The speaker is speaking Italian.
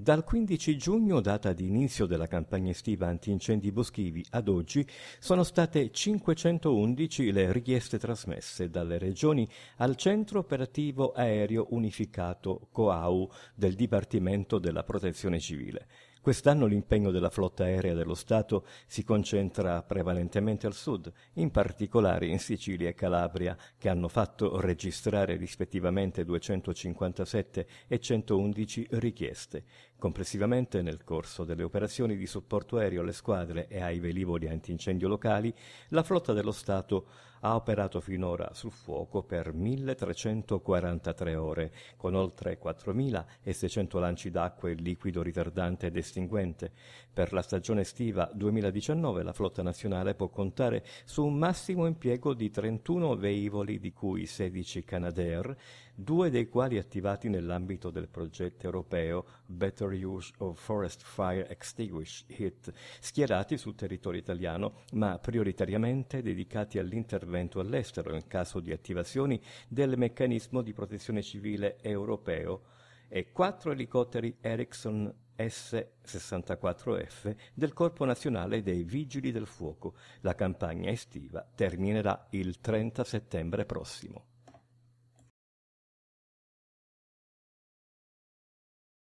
Dal 15 giugno, data di inizio della campagna estiva antincendi boschivi, ad oggi sono state 511 le richieste trasmesse dalle regioni al Centro Operativo Aereo Unificato COAU del Dipartimento della Protezione Civile. Quest'anno l'impegno della flotta aerea dello Stato si concentra prevalentemente al sud, in particolare in Sicilia e Calabria, che hanno fatto registrare rispettivamente 257 e 111 richieste. Complessivamente, nel corso delle operazioni di supporto aereo alle squadre e ai velivoli antincendio locali, la flotta dello Stato ha operato finora sul fuoco per 1343 ore, con oltre 4.600 lanci d'acqua e liquido ritardante ed estinguente. Per la stagione estiva 2019 la flotta nazionale può contare su un massimo impiego di 31 velivoli, di cui 16 Canadair, due dei quali attivati nell'ambito del progetto europeo BET better use of forest fire extinguish hit, schierati sul territorio italiano, ma prioritariamente dedicati all'intervento all'estero in caso di attivazioni del meccanismo di protezione civile europeo e quattro elicotteri Ericsson S64F del Corpo Nazionale dei Vigili del Fuoco. La campagna estiva terminerà il 30 settembre prossimo.